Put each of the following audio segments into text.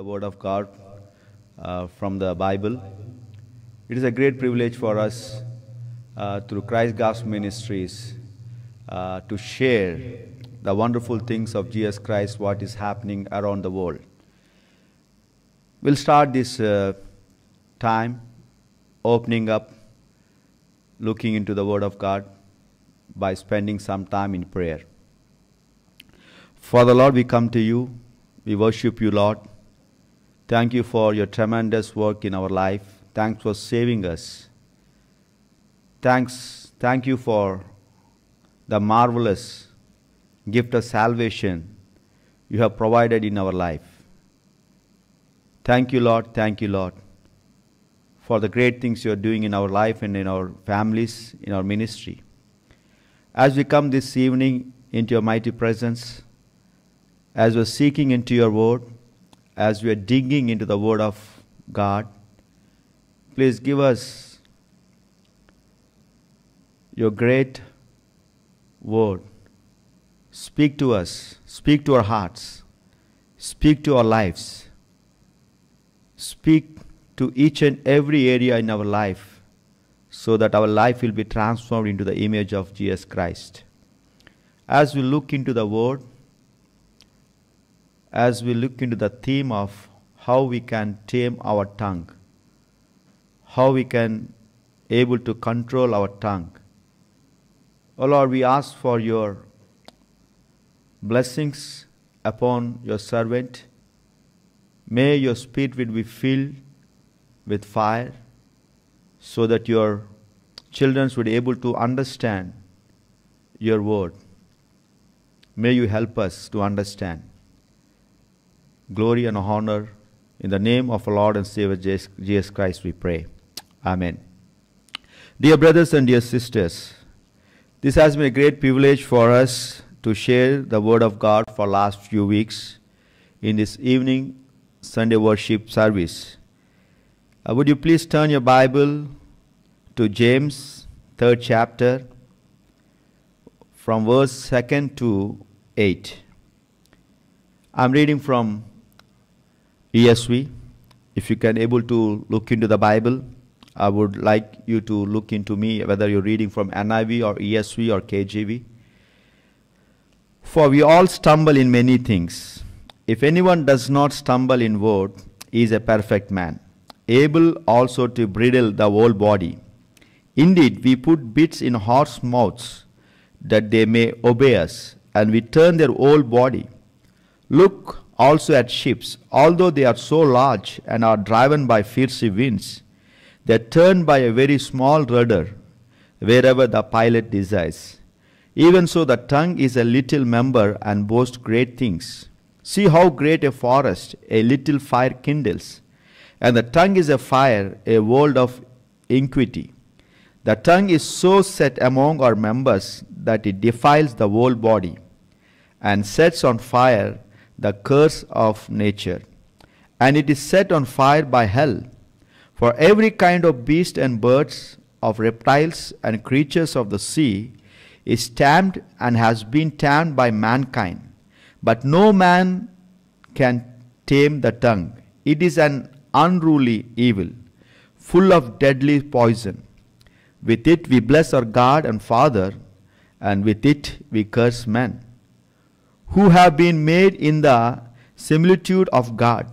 the Word of God uh, from the Bible. It is a great privilege for us uh, through Christ Gospel Ministries uh, to share the wonderful things of Jesus Christ, what is happening around the world. We'll start this uh, time opening up, looking into the Word of God by spending some time in prayer. Father Lord, we come to you. We worship you, Lord. Thank you for your tremendous work in our life. Thanks for saving us. Thanks, thank you for the marvelous gift of salvation you have provided in our life. Thank you, Lord. Thank you, Lord, for the great things you are doing in our life and in our families, in our ministry. As we come this evening into your mighty presence, as we're seeking into your word, as we are digging into the Word of God, please give us your great Word. Speak to us, speak to our hearts, speak to our lives, speak to each and every area in our life so that our life will be transformed into the image of Jesus Christ. As we look into the Word, as we look into the theme of how we can tame our tongue, how we can able to control our tongue. O oh Lord, we ask for your blessings upon your servant. May your spirit will be filled with fire so that your children would be able to understand your word. May you help us to understand glory and honor. In the name of our Lord and Savior Jesus Christ, we pray. Amen. Dear brothers and dear sisters, this has been a great privilege for us to share the Word of God for last few weeks in this evening Sunday worship service. Uh, would you please turn your Bible to James, third chapter, from verse 2nd to 8. I'm reading from ESV. If you can able to look into the Bible, I would like you to look into me whether you're reading from NIV or ESV or KJV. For we all stumble in many things. If anyone does not stumble in word, he is a perfect man, able also to bridle the whole body. Indeed, we put bits in horse mouths that they may obey us, and we turn their whole body. Look also at ships, although they are so large and are driven by fierce winds, they are turned by a very small rudder wherever the pilot desires. Even so, the tongue is a little member and boasts great things. See how great a forest a little fire kindles. And the tongue is a fire, a world of iniquity. The tongue is so set among our members that it defiles the whole body and sets on fire the curse of nature, and it is set on fire by hell. For every kind of beast and birds, of reptiles and creatures of the sea, is tamed and has been tamed by mankind. But no man can tame the tongue. It is an unruly evil, full of deadly poison. With it we bless our God and Father, and with it we curse men who have been made in the similitude of God.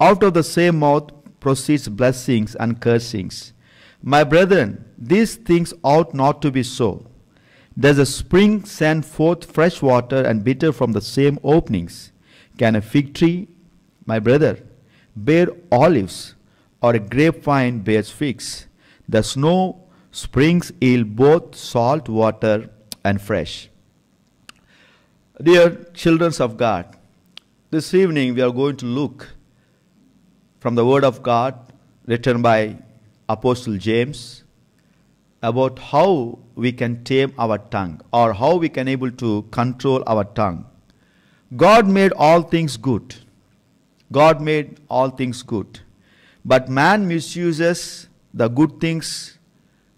Out of the same mouth proceeds blessings and cursings. My brethren, these things ought not to be so. Does a spring send forth fresh water and bitter from the same openings? Can a fig tree, my brother, bear olives, or a grapevine bear figs? The no springs yield both salt water and fresh. Dear children of God, this evening we are going to look from the Word of God written by Apostle James about how we can tame our tongue or how we can able to control our tongue. God made all things good. God made all things good. But man misuses the good things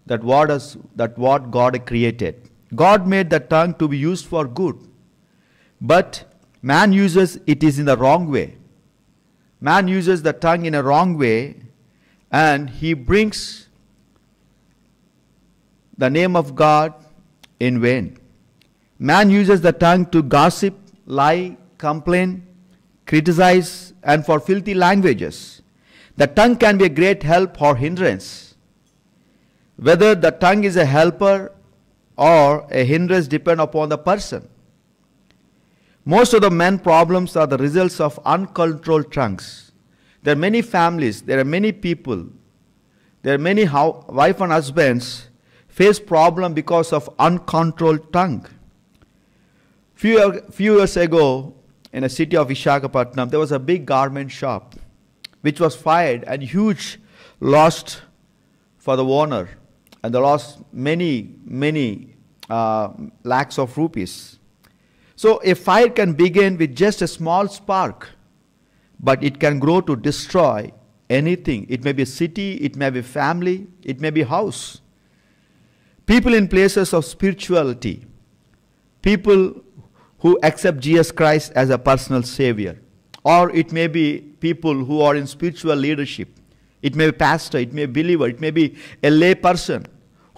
that what, is, that what God created. God made the tongue to be used for good but man uses it is in the wrong way. Man uses the tongue in a wrong way and he brings the name of God in vain. Man uses the tongue to gossip, lie, complain, criticize, and for filthy languages. The tongue can be a great help or hindrance. Whether the tongue is a helper or a hindrance depend upon the person. Most of the men problems are the results of uncontrolled trunks. There are many families, there are many people, there are many how, wife and husbands face problem because of uncontrolled tongue. Few, few years ago, in the city of Vishakhapatnam, there was a big garment shop which was fired and huge loss for the owner and they lost many, many uh, lakhs of rupees. So a fire can begin with just a small spark, but it can grow to destroy anything. It may be city, it may be family, it may be house. People in places of spirituality, people who accept Jesus Christ as a personal savior, or it may be people who are in spiritual leadership. It may be pastor, it may be believer, it may be a lay person.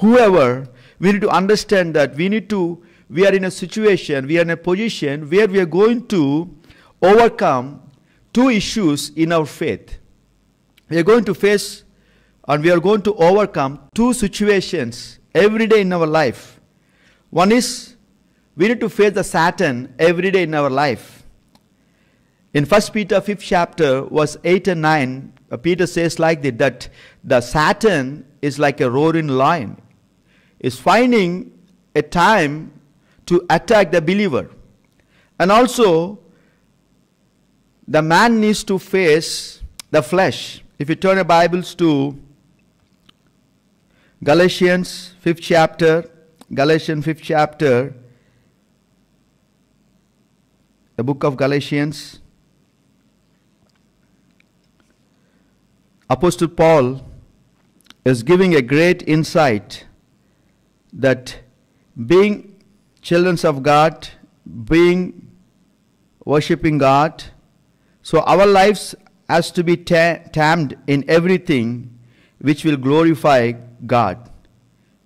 Whoever, we need to understand that we need to we are in a situation, we are in a position where we are going to overcome two issues in our faith. We are going to face and we are going to overcome two situations every day in our life. One is we need to face the Satan every day in our life. In 1 Peter 5th chapter, verse 8 and 9, uh, Peter says like this, that the Satan is like a roaring lion, is finding a time to attack the believer. And also, the man needs to face the flesh. If you turn your Bibles to Galatians 5th chapter, Galatians 5th chapter, the book of Galatians, Apostle Paul is giving a great insight that being children of God, being worshipping God. So our lives has to be ta- tamed in everything which will glorify God,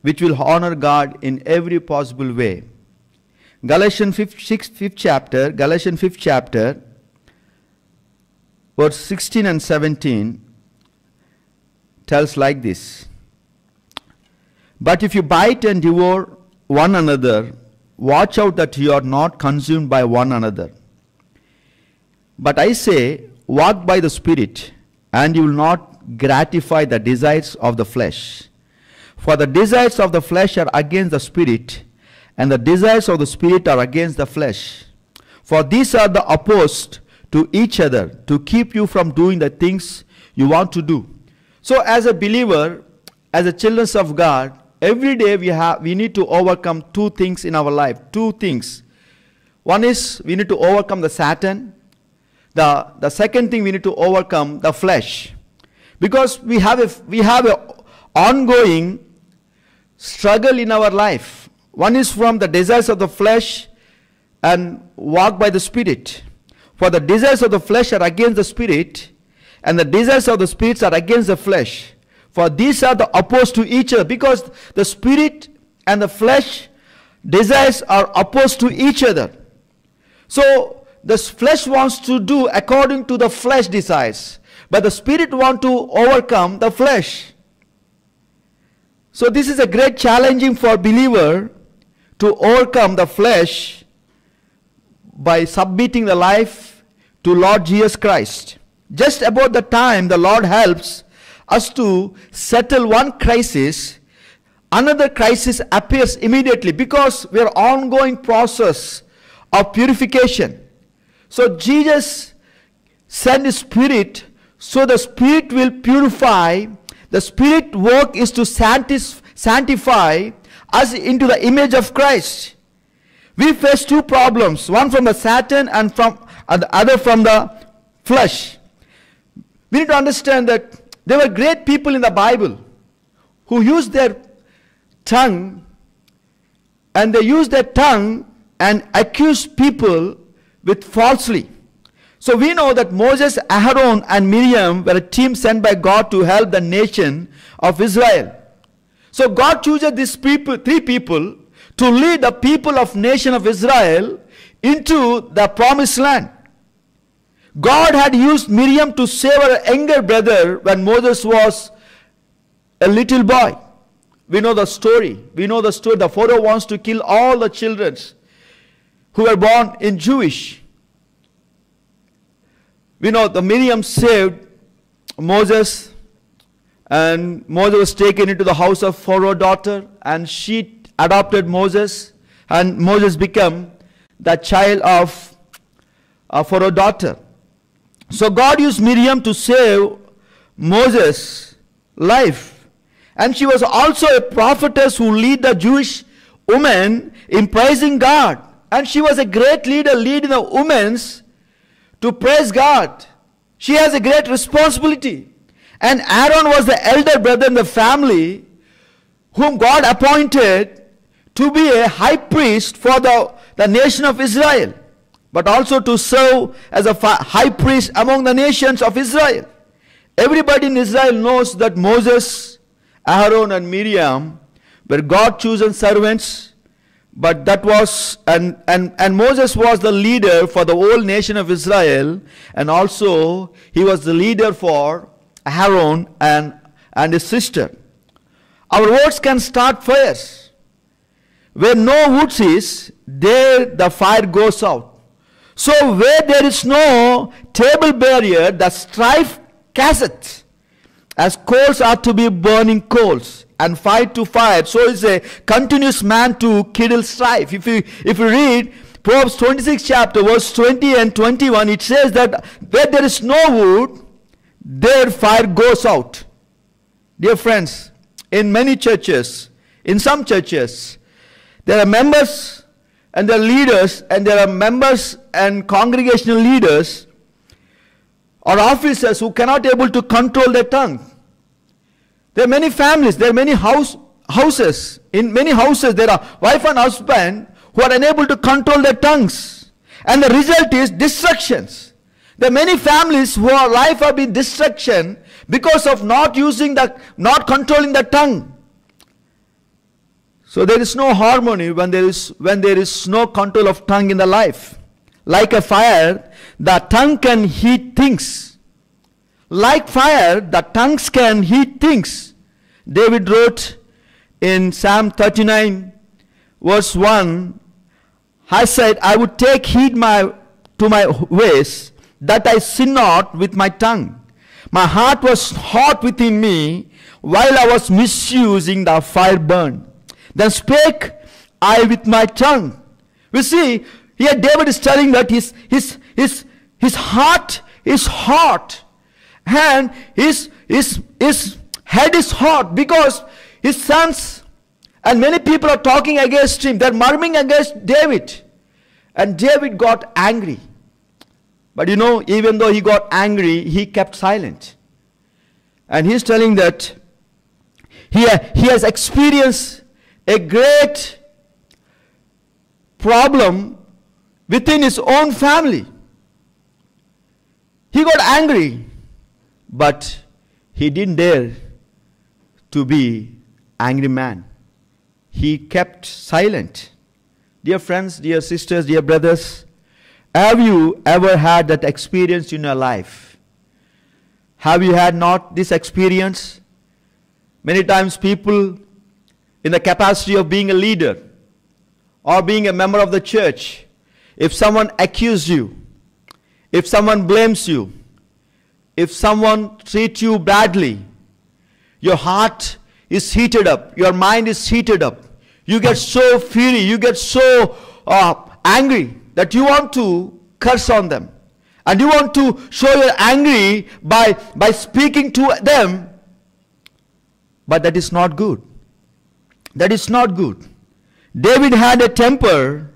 which will honor God in every possible way. Galatians 5th, 6th, 5th chapter, Galatians 5th chapter, verse 16 and 17 tells like this. But if you bite and devour one another, watch out that you are not consumed by one another. But I say, walk by the Spirit, and you will not gratify the desires of the flesh. For the desires of the flesh are against the Spirit, and the desires of the Spirit are against the flesh. For these are the opposed to each other to keep you from doing the things you want to do. So, as a believer, as a children of God, every day we have we need to overcome two things in our life two things one is we need to overcome the satan the the second thing we need to overcome the flesh because we have a we have a ongoing struggle in our life one is from the desires of the flesh and walk by the spirit for the desires of the flesh are against the spirit and the desires of the spirits are against the flesh for these are the opposed to each other because the spirit and the flesh desires are opposed to each other. So the flesh wants to do according to the flesh desires, but the spirit want to overcome the flesh. So this is a great challenging for believer to overcome the flesh by submitting the life to Lord Jesus Christ. Just about the time the Lord helps us to settle one crisis, another crisis appears immediately because we are ongoing process of purification. So Jesus sent his spirit, so the spirit will purify. The spirit work is to sanctify us into the image of Christ. We face two problems, one from the Satan and from and the other from the flesh. We need to understand that there were great people in the Bible who used their tongue and they used their tongue and accused people with falsely. So we know that Moses, Aaron, and Miriam were a team sent by God to help the nation of Israel. So God chooses these people, three people to lead the people of nation of Israel into the promised land. God had used Miriam to save her younger brother when Moses was a little boy. We know the story. We know the story. The Pharaoh wants to kill all the children who were born in Jewish. We know the Miriam saved Moses, and Moses was taken into the house of Pharaoh's daughter, and she adopted Moses, and Moses became the child of uh, Pharaoh's daughter. So God used Miriam to save Moses' life. And she was also a prophetess who lead the Jewish women in praising God. And she was a great leader leading the women to praise God. She has a great responsibility. And Aaron was the elder brother in the family whom God appointed to be a high priest for the, the nation of Israel but also to serve as a high priest among the nations of Israel. Everybody in Israel knows that Moses, Aaron, and Miriam were God chosen servants, but that was, and, and, and Moses was the leader for the whole nation of Israel, and also he was the leader for Aaron and, and his sister. Our words can start fires. Where no wood is, there the fire goes out. So where there is no table barrier, the strife casts as coals are to be burning coals and fire to fire. So it's a continuous man to kindle strife. If you if you read Proverbs 26 chapter verse 20 and 21, it says that where there is no wood, there fire goes out. Dear friends, in many churches, in some churches, there are members and their leaders and their members and congregational leaders or officers who cannot able to control their tongue. There are many families, there are many house, houses. In many houses, there are wife and husband who are unable to control their tongues. And the result is destructions. There are many families who are life have been destruction because of not using the, not controlling the tongue. So there is no harmony when there is, when there is no control of tongue in the life. Like a fire, the tongue can heat things. Like fire, the tongues can heat things. David wrote in Psalm 39, verse 1, I said, I would take heed my, to my ways, that I sin not with my tongue. My heart was hot within me, while I was misusing the fire burn. Then spake I with my tongue. We see here David is telling that his, his, his, his heart is hot and his, his, his head is hot because his sons and many people are talking against him. They're murmuring against David. And David got angry. But you know, even though he got angry, he kept silent. And he's telling that he, he has experienced a great problem within his own family. He got angry, but he didn't dare to be angry man. He kept silent. Dear friends, dear sisters, dear brothers, have you ever had that experience in your life? Have you had not this experience? Many times people in the capacity of being a leader or being a member of the church, if someone accuses you, if someone blames you, if someone treats you badly, your heart is heated up, your mind is heated up. You get so fiery, you get so uh, angry that you want to curse on them. And you want to show your angry by, by speaking to them. But that is not good. That is not good. David had a temper,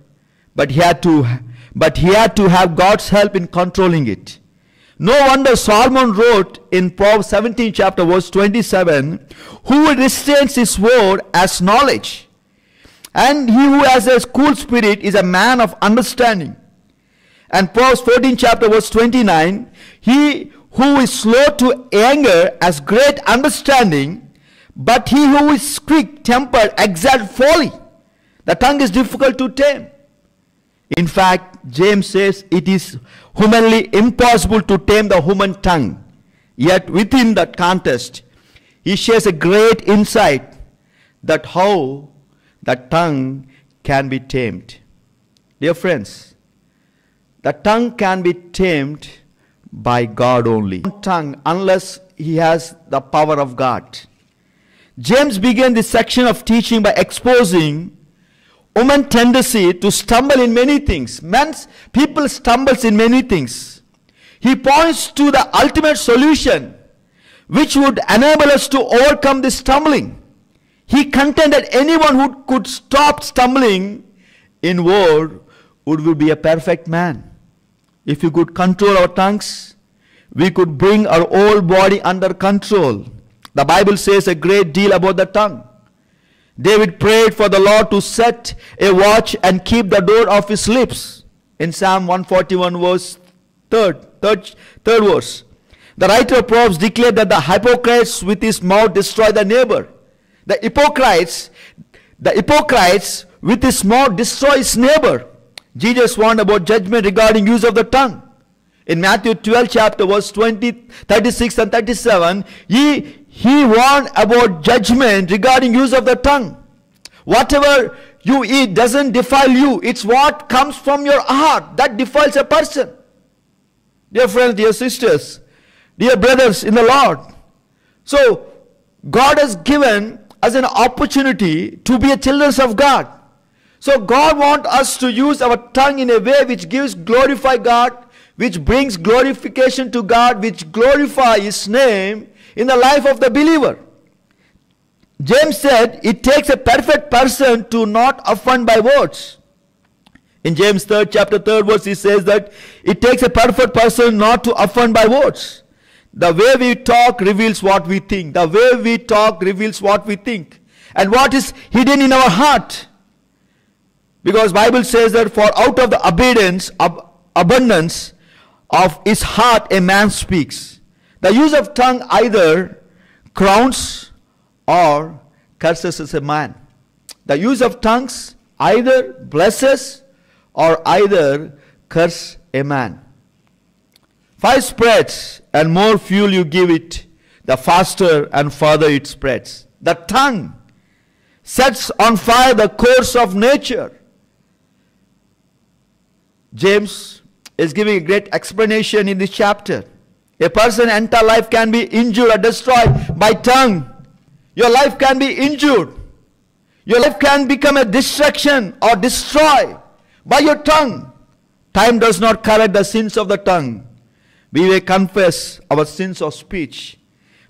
but he had to, but he had to have God's help in controlling it. No wonder Solomon wrote in Proverbs 17 chapter verse 27, Who restrains his word as knowledge, and he who has a cool spirit is a man of understanding. And Proverbs 14 chapter verse 29, He who is slow to anger has great understanding, but he who is quick tempered exalts folly. The tongue is difficult to tame. In fact, James says it is humanly impossible to tame the human tongue. Yet within that contest, he shares a great insight that how the tongue can be tamed. Dear friends, the tongue can be tamed by God only. Tongue, unless he has the power of God. James began this section of teaching by exposing woman's tendency to stumble in many things. Men's people stumbles in many things. He points to the ultimate solution which would enable us to overcome this stumbling. He contended anyone who could stop stumbling in word would be a perfect man. If we could control our tongues, we could bring our whole body under control. The Bible says a great deal about the tongue. David prayed for the Lord to set a watch and keep the door of his lips. In Psalm 141 verse 3rd, third, third verse. The writer of Proverbs declared that the hypocrites with his mouth destroy the neighbor. The hypocrites, the hypocrites with his mouth destroy his neighbor. Jesus warned about judgment regarding use of the tongue. In Matthew 12 chapter verse 20, 36 and 37, he, he warned about judgment regarding use of the tongue. Whatever you eat doesn't defile you. It's what comes from your heart that defiles a person. Dear friends, dear sisters, dear brothers in the Lord. So, God has given us an opportunity to be a children of God. So God wants us to use our tongue in a way which gives glorify God which brings glorification to God, which glorify His name in the life of the believer. James said, It takes a perfect person to not offend by words. In James 3rd chapter 3rd verse, he says that it takes a perfect person not to offend by words. The way we talk reveals what we think. The way we talk reveals what we think. And what is hidden in our heart. Because Bible says that for out of the abundance, ab abundance, of his heart a man speaks. The use of tongue either crowns or curses as a man. The use of tongues either blesses or either curse a man. Five spreads, and more fuel you give it, the faster and further it spreads. The tongue sets on fire the course of nature. James is giving a great explanation in this chapter. A person's entire life can be injured or destroyed by tongue. Your life can be injured. Your life can become a destruction or destroy by your tongue. Time does not correct the sins of the tongue. We may confess our sins of speech,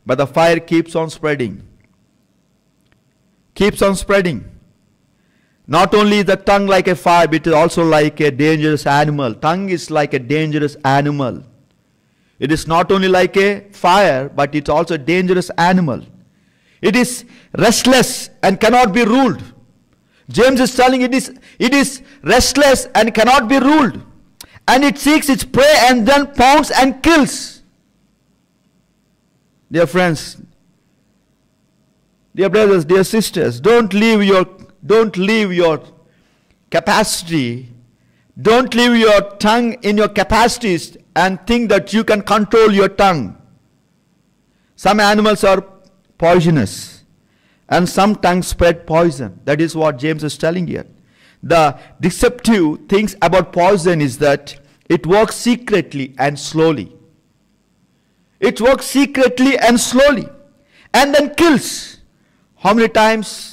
but the fire keeps on spreading. Keeps on spreading. Not only the tongue like a fire, but it is also like a dangerous animal. Tongue is like a dangerous animal. It is not only like a fire, but it's also a dangerous animal. It is restless and cannot be ruled. James is telling it is, it is restless and cannot be ruled. And it seeks its prey and then pounds and kills. Dear friends, dear brothers, dear sisters, don't leave your don't leave your capacity. Don't leave your tongue in your capacities and think that you can control your tongue. Some animals are poisonous and some tongues spread poison. That is what James is telling here. The deceptive things about poison is that it works secretly and slowly. It works secretly and slowly and then kills. How many times